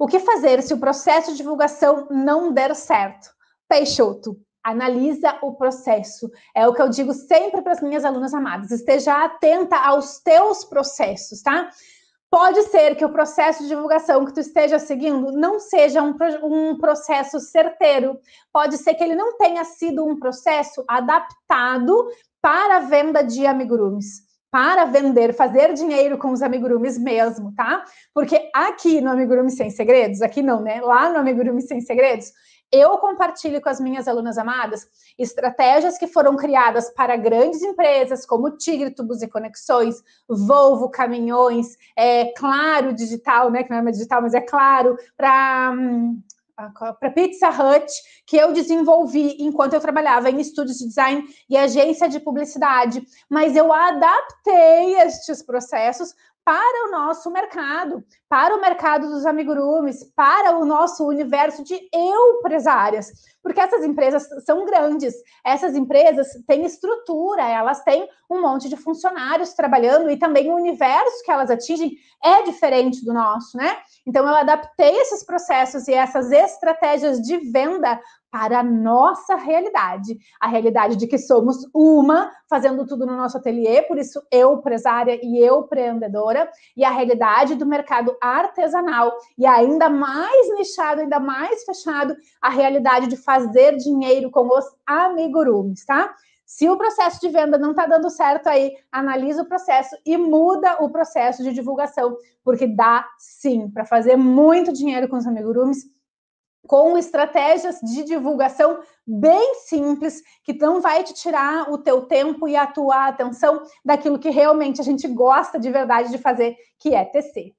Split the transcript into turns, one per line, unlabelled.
O que fazer se o processo de divulgação não der certo? Peixoto, analisa o processo. É o que eu digo sempre para as minhas alunas amadas. Esteja atenta aos teus processos, tá? Pode ser que o processo de divulgação que tu esteja seguindo não seja um, um processo certeiro. Pode ser que ele não tenha sido um processo adaptado para a venda de amigurumis para vender, fazer dinheiro com os amigurumis mesmo, tá? Porque aqui no Amigurumi Sem Segredos, aqui não, né? Lá no Amigurumi Sem Segredos, eu compartilho com as minhas alunas amadas estratégias que foram criadas para grandes empresas como Tigre, Tubos e Conexões, Volvo, Caminhões, é Claro Digital, né? Que não é digital, mas é claro, para. Hum, para Pizza Hut, que eu desenvolvi enquanto eu trabalhava em estúdios de design e agência de publicidade, mas eu adaptei estes processos para o nosso mercado, para o mercado dos amigurumis, para o nosso universo de empresárias, porque essas empresas são grandes, essas empresas têm estrutura, elas têm um monte de funcionários trabalhando e também o universo que elas atingem é diferente do nosso, né? Então eu adaptei esses processos e essas estratégias de venda para a nossa realidade. A realidade de que somos uma, fazendo tudo no nosso ateliê, por isso eu, empresária e eu, empreendedora, e a realidade do mercado artesanal, e ainda mais nichado, ainda mais fechado, a realidade de fazer dinheiro com os amigurumis, tá? Se o processo de venda não está dando certo aí, analisa o processo e muda o processo de divulgação, porque dá sim para fazer muito dinheiro com os amigurumis com estratégias de divulgação bem simples, que não vai te tirar o teu tempo e a tua atenção daquilo que realmente a gente gosta de verdade de fazer, que é tecer.